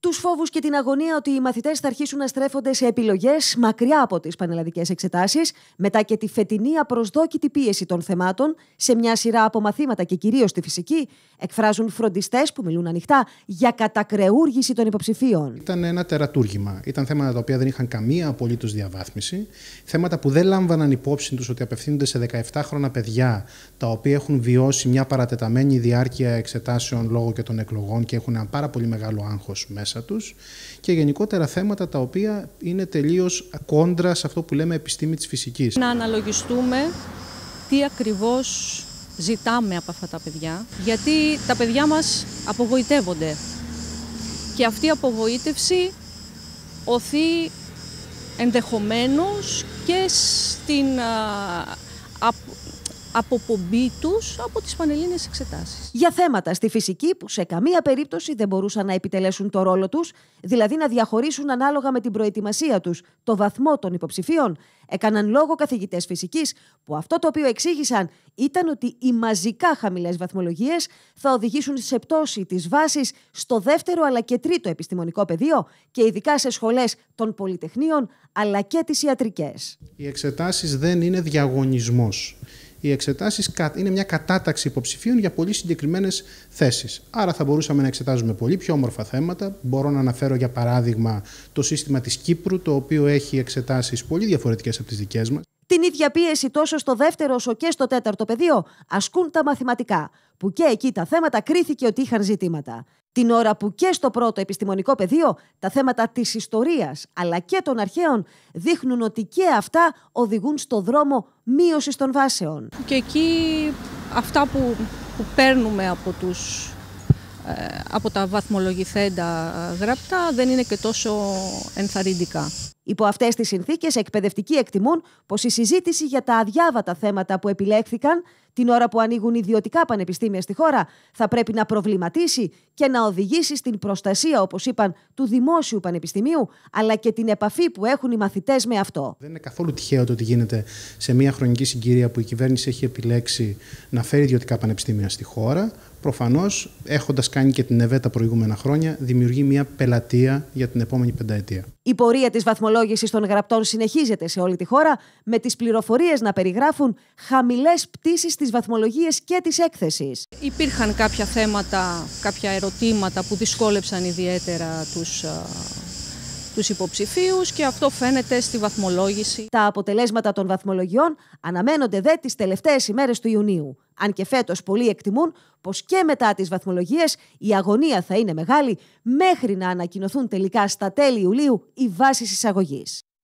τους φόβους και την αγωνία ότι οι μαθητές θα αρχίσουν να στρέφονται σε επιλογές μακριά από τις πανελλαδικές εξετάσεις, μετά και τη φετινή απροσδόκητη πίεση των θεμάτων σε μια σειρά από μαθήματα και κυρίως τη φυσική, εκφράζουν φροντιστές που μιλούν ανοιχτά για κατακρεούργηση των υποψηφίων. Ήταν ένα τερατούργημα. Ήταν θέματα τα οποία δεν είχαν καμία απολύτως διαβάθμιση. Θέματα που δεν λάμβαναν υπόψη τους ότι απευθύνονται σε 17χρονα παιδιά τα οποία έχουν βιώσει μια παρατεταμένη διάρκεια εξετάσεων λόγω και των εκλογών και έχουν ένα πάρα πολύ μεγάλο άγχος μέσα και γενικότερα θέματα τα οποία είναι τελείως κόντρα σε αυτό που λέμε επιστήμη της φυσικής. Να αναλογιστούμε τι ακριβώς ζητάμε από αυτά τα παιδιά, γιατί τα παιδιά μας απογοητεύονται και αυτή η απογοήτευση οθεί ενδεχομένως και στην αποπομπή τους από τις πανελλήνιες εξετάσεις. Για θέματα στη φυσική που σε καμία περίπτωση δεν μπορούσαν να επιτελέσουν το ρόλο τους, δηλαδή να διαχωρίσουν ανάλογα με την προετοιμασία τους το βαθμό των υποψηφίων, έκαναν λόγο καθηγητές φυσικής που αυτό το οποίο εξήγησαν ήταν ότι οι μαζικά χαμηλές βαθμολογίες θα οδηγήσουν σε πτώση της βάσης στο δεύτερο αλλά και τρίτο επιστημονικό πεδίο και ειδικά σε σχολές των πολυτεχνείων αλλά και τις ιατρικές. Οι εξετάσεις δεν είναι διαγωνισμός οι εξετάσεις είναι μια κατάταξη υποψηφίων για πολύ συγκεκριμένες θέσεις. Άρα θα μπορούσαμε να εξετάζουμε πολύ πιο όμορφα θέματα. Μπορώ να αναφέρω για παράδειγμα το σύστημα της Κύπρου, το οποίο έχει εξετάσεις πολύ διαφορετικές από τις δικές μας. Την ίδια πίεση τόσο στο δεύτερο όσο και στο τέταρτο πεδίο ασκούν τα μαθηματικά, που και εκεί τα θέματα κρίθηκε ότι είχαν ζητήματα την ώρα που και στο πρώτο επιστημονικό πεδίο τα θέματα της ιστορίας αλλά και των αρχαίων δείχνουν ότι και αυτά οδηγούν στο δρόμο μείωσης των βάσεων. Και εκεί αυτά που, παίρνουμε από, τους, ε, από τα βαθμολογηθέντα γραπτά δεν είναι και τόσο ενθαρρυντικά. Υπό αυτές τις συνθήκες, εκπαιδευτικοί εκτιμούν πως η συζήτηση για τα αδιάβατα θέματα που επιλέχθηκαν την ώρα που ανοίγουν ιδιωτικά πανεπιστήμια στη χώρα θα πρέπει να προβληματίσει και να οδηγήσει στην προστασία, όπως είπαν, του δημόσιου πανεπιστημίου, αλλά και την επαφή που έχουν οι μαθητές με αυτό. Δεν είναι καθόλου τυχαίο το ότι γίνεται σε μια χρονική συγκυρία που η κυβέρνηση έχει επιλέξει να φέρει ιδιωτικά πανεπιστήμια στη χώρα προφανώς έχοντας κάνει και την ΕΒΕ τα προηγούμενα χρόνια, δημιουργεί μια πελατεία για την επόμενη πενταετία. Η πορεία της βαθμολόγησης των γραπτών συνεχίζεται σε όλη τη χώρα, με τις πληροφορίες να περιγράφουν χαμηλές πτήσεις στις βαθμολογίες και της έκθεσης. Υπήρχαν κάποια θέματα, κάποια ερωτήματα που δυσκόλεψαν ιδιαίτερα τους τους υποψηφίους και αυτό φαίνεται στη βαθμολόγηση. Τα αποτελέσματα των βαθμολογιών αναμένονται δε τις τελευταίες ημέρες του Ιουνίου. Αν και φέτος πολλοί εκτιμούν πως και μετά τις βαθμολογίες η αγωνία θα είναι μεγάλη μέχρι να ανακοινωθούν τελικά στα τέλη Ιουλίου οι βάσεις εισαγωγής.